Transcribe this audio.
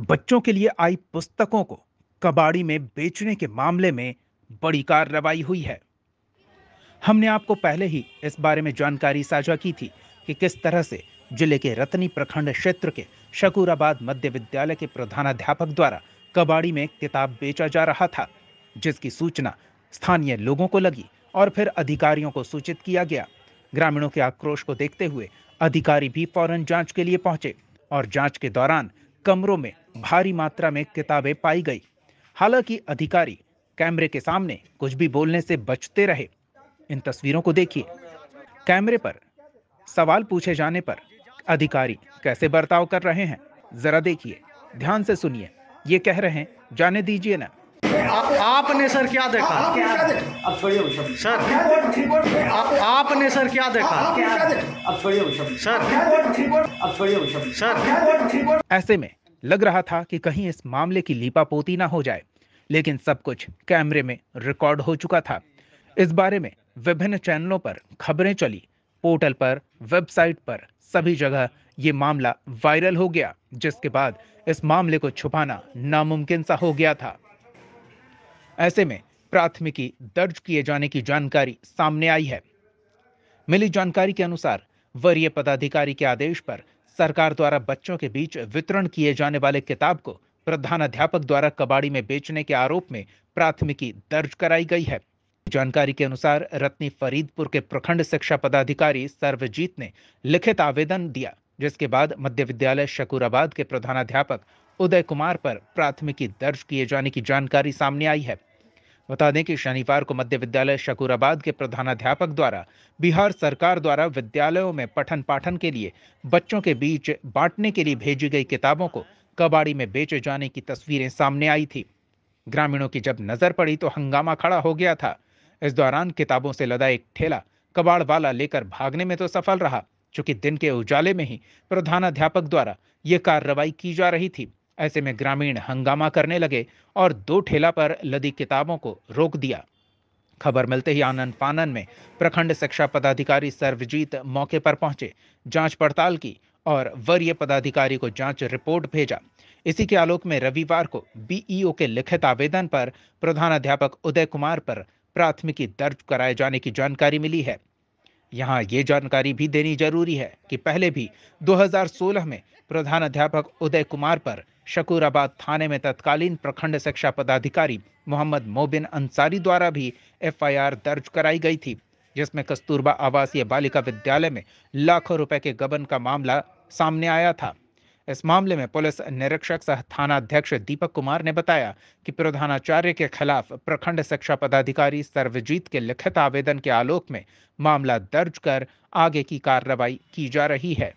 बच्चों के लिए आई पुस्तकों को कबाड़ी में बेचने के मामले में बड़ी कार्रवाई हुई है हमने आपको पहले ही इस बारे में जानकारी साझा की थी कि किस तरह से जिले के रतनी प्रखंड क्षेत्र के शकूराबाद मध्य विद्यालय के प्रधानाध्यापक द्वारा कबाड़ी में किताब बेचा जा रहा था जिसकी सूचना स्थानीय लोगों को लगी और फिर अधिकारियों को सूचित किया गया ग्रामीणों के आक्रोश को देखते हुए अधिकारी भी फौरन जांच के लिए पहुंचे और जांच के दौरान कमरों में भारी मात्रा में किताबें पाई गई हालांकि अधिकारी कैमरे के सामने कुछ भी बोलने से बचते रहे इन तस्वीरों को देखिए कैमरे पर सवाल पूछे जाने पर अधिकारी कैसे बर्ताव कर रहे हैं जरा देखिए ध्यान से सुनिए ये कह रहे हैं जाने दीजिए ना आपने सर क्या देखा अब छोड़िए सर आपने सर क्या देखा अब छोड़िए सर अब छोड़िए सर ऐसे में लग रहा था कि कहीं इस मामले की लीपापोती ना हो जाए लेकिन सब कुछ कैमरे में रिकॉर्ड हो चुका था इस बारे में विभिन्न चैनलों पर खबरें चली पोर्टल पर वेबसाइट पर सभी जगह ये मामला वायरल हो गया जिसके बाद इस मामले को छुपाना नामुमकिन सा हो गया था ऐसे में प्राथमिकी दर्ज किए जाने की जानकारी सामने आई है मिली जानकारी के अनुसार वरीय पदाधिकारी के आदेश पर सरकार द्वारा बच्चों के बीच वितरण किए जाने वाले किताब को प्रधानाध्यापक द्वारा कबाड़ी में बेचने के आरोप में प्राथमिकी दर्ज कराई गई है जानकारी के अनुसार रत्नी फरीदपुर के प्रखंड शिक्षा पदाधिकारी सर्वजीत ने लिखित आवेदन दिया जिसके बाद मध्य विद्यालय शकुराबाद के प्रधानाध्यापक उदय कुमार पर प्राथमिकी दर्ज किए जाने की जानकारी सामने आई है बता दें कि शनिवार को मध्य विद्यालय शकुराबाद के प्रधानाध्यापक द्वारा बिहार सरकार द्वारा विद्यालयों में पठन पाठन के लिए बच्चों के बीच बांटने के लिए भेजी गई किताबों को कबाड़ी में बेचे जाने की तस्वीरें सामने आई थी ग्रामीणों की जब नजर पड़ी तो हंगामा खड़ा हो गया था इस दौरान किताबों से लदा एक ठेला कबाड़ वाला लेकर भागने में तो सफल रहा चूंकि दिन के उजाले में ही प्रधानाध्यापक द्वारा ये कार्रवाई की जा रही थी ऐसे में ग्रामीण हंगामा करने लगे और दो ठेला पर लदी किताबों को रोक दिया खबर मिलते ही आनन फानन में प्रखंड शिक्षा पदाधिकारी सर्वजीत मौके पर पहुंचे जांच पड़ताल की और वरीय पदाधिकारी को जांच रिपोर्ट भेजा इसी के आलोक में रविवार को बीईओ के लिखित आवेदन पर प्रधानाध्यापक उदय कुमार पर प्राथमिकी दर्ज कराए जाने की जानकारी मिली है यहाँ ये जानकारी भी देनी जरूरी है कि पहले भी 2016 में प्रधानाध्यापक उदय कुमार पर शकूराबाद थाने में तत्कालीन प्रखंड शिक्षा पदाधिकारी मोहम्मद मोबिन अंसारी द्वारा भी एफआईआर दर्ज कराई गई थी जिसमें कस्तूरबा आवासीय बालिका विद्यालय में लाखों रुपए के गबन का मामला सामने आया था इस मामले में पुलिस निरीक्षक सह थानाध्यक्ष दीपक कुमार ने बताया कि प्रधानाचार्य के खिलाफ प्रखंड शिक्षा पदाधिकारी सर्वजीत के लिखित आवेदन के आलोक में मामला दर्ज कर आगे की कार्रवाई की जा रही है